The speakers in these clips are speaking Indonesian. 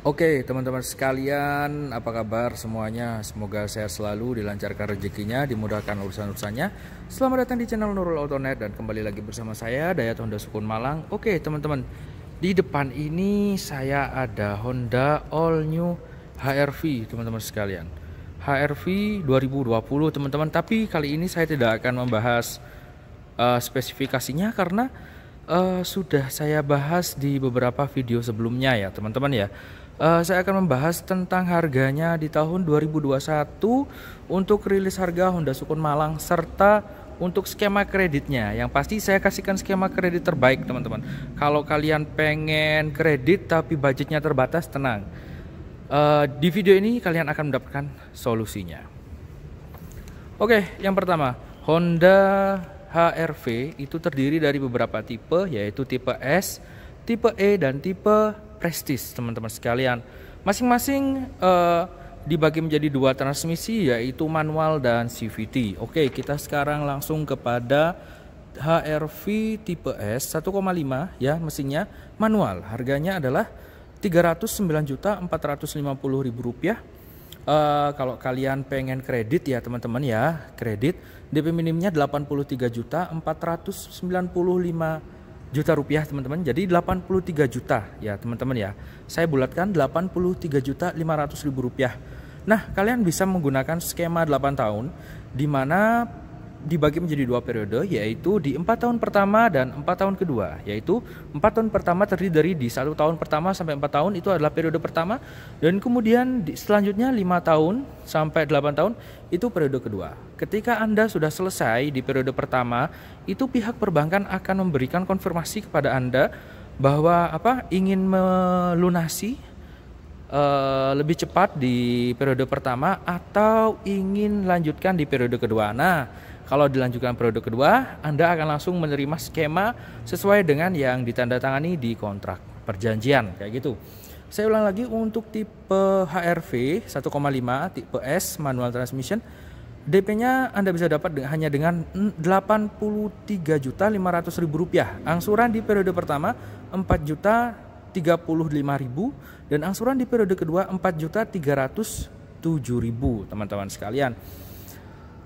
Oke teman-teman sekalian apa kabar semuanya Semoga sehat selalu dilancarkan rezekinya Dimudahkan urusan-urusannya Selamat datang di channel Nurul Autonet Dan kembali lagi bersama saya Dayat Honda Sukun Malang Oke teman-teman Di depan ini saya ada Honda All New HRV teman-teman sekalian HRV 2020 teman-teman Tapi kali ini saya tidak akan membahas uh, spesifikasinya Karena uh, sudah saya bahas di beberapa video sebelumnya ya teman-teman ya Uh, saya akan membahas tentang harganya di tahun 2021 untuk rilis harga Honda Sukun Malang serta untuk skema kreditnya. Yang pasti saya kasihkan skema kredit terbaik, teman-teman. Kalau kalian pengen kredit tapi budgetnya terbatas, tenang. Uh, di video ini kalian akan mendapatkan solusinya. Oke, yang pertama, Honda HRV itu terdiri dari beberapa tipe yaitu tipe S, tipe E dan tipe prestis teman-teman sekalian. Masing-masing eh, dibagi menjadi dua transmisi yaitu manual dan CVT. Oke, kita sekarang langsung kepada HRV tipe S 1,5 ya mesinnya manual. Harganya adalah Rp309.450.000. Uh, eh, kalau kalian pengen kredit ya teman-teman ya, kredit DP minimnya 83.495 83495000 juta rupiah teman-teman. Jadi 83 juta ya teman-teman ya. Saya bulatkan 83 juta 500 ribu rupiah. Nah kalian bisa menggunakan skema 8 tahun di mana dibagi menjadi dua periode yaitu di empat tahun pertama dan empat tahun kedua yaitu empat tahun pertama terdiri dari di satu tahun pertama sampai empat tahun itu adalah periode pertama dan kemudian di, selanjutnya lima tahun sampai delapan tahun itu periode kedua ketika anda sudah selesai di periode pertama itu pihak perbankan akan memberikan konfirmasi kepada anda bahwa apa ingin melunasi Uh, lebih cepat di periode pertama atau ingin lanjutkan di periode kedua. Nah, kalau dilanjutkan periode kedua, Anda akan langsung menerima skema sesuai dengan yang ditandatangani di kontrak perjanjian kayak gitu. Saya ulang lagi untuk tipe HRV 1,5 tipe S manual transmission DP-nya Anda bisa dapat hanya dengan Rp83.500.000. Angsuran di periode pertama Rp4.035.000 dan angsuran di periode kedua Rp4.307.000, teman-teman sekalian.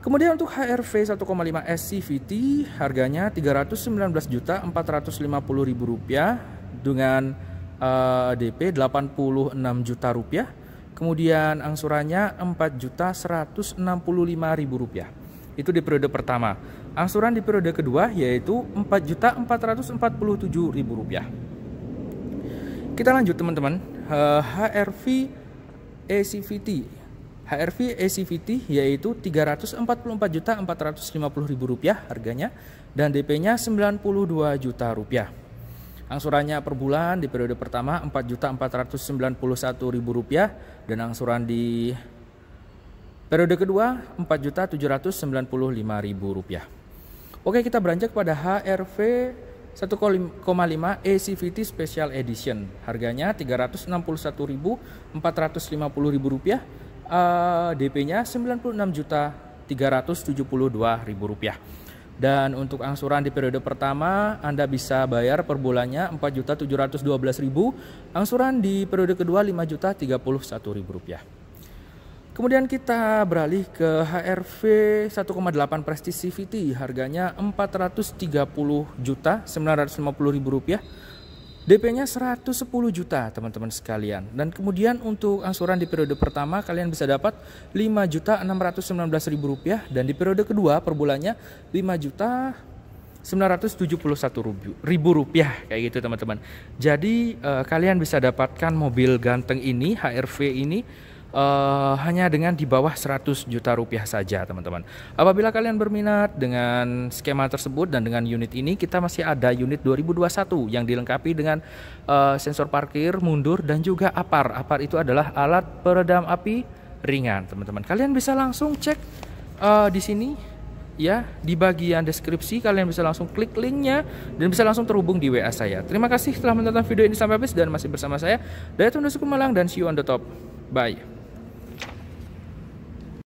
Kemudian untuk HRV 1,5 S CVT harganya Rp319.450.000 dengan uh, DP 86 juta rupiah. Kemudian angsurannya 4.165.000 rupiah. Itu di periode pertama. Angsuran di periode kedua yaitu 4.447.000 rupiah. Kita lanjut teman-teman. Uh, eh, HRV ACVT HRV ACVT yaitu Rp344.450.000 harganya dan DP-nya Rp92 juta rupiah. Angsurannya per bulan di periode pertama Rp4.491.000 dan angsuran di periode kedua Rp4.795.000. Oke, kita beranjak pada HRV 1,5 ACVT Special Edition. Harganya Rp361.450.000 uh, eh, DP-nya 96 juta ribu rupiah. Dan untuk angsuran di periode pertama Anda bisa bayar per bulannya 4.712.000, angsuran di periode kedua 5.031.000 rupiah. Kemudian kita beralih ke HRV 1,8 Prestige CVT, harganya 430 juta 950 ribu rupiah. DP-nya 110 juta teman-teman sekalian. Dan kemudian untuk angsuran di periode pertama kalian bisa dapat 5 juta belas ribu rupiah dan di periode kedua per bulannya 5 juta satu ribu rupiah kayak gitu teman-teman. Jadi eh, kalian bisa dapatkan mobil ganteng ini HRV ini uh, hanya dengan di bawah 100 juta rupiah saja teman-teman. Apabila kalian berminat dengan skema tersebut dan dengan unit ini kita masih ada unit 2021 yang dilengkapi dengan uh, sensor parkir, mundur dan juga APAR. APAR itu adalah alat peredam api ringan teman-teman. Kalian bisa langsung cek uh, di sini ya di bagian deskripsi kalian bisa langsung klik linknya dan bisa langsung terhubung di WA saya. Terima kasih telah menonton video ini sampai habis dan masih bersama saya Dayatun Dusukun Malang dan see you on the top. Bye.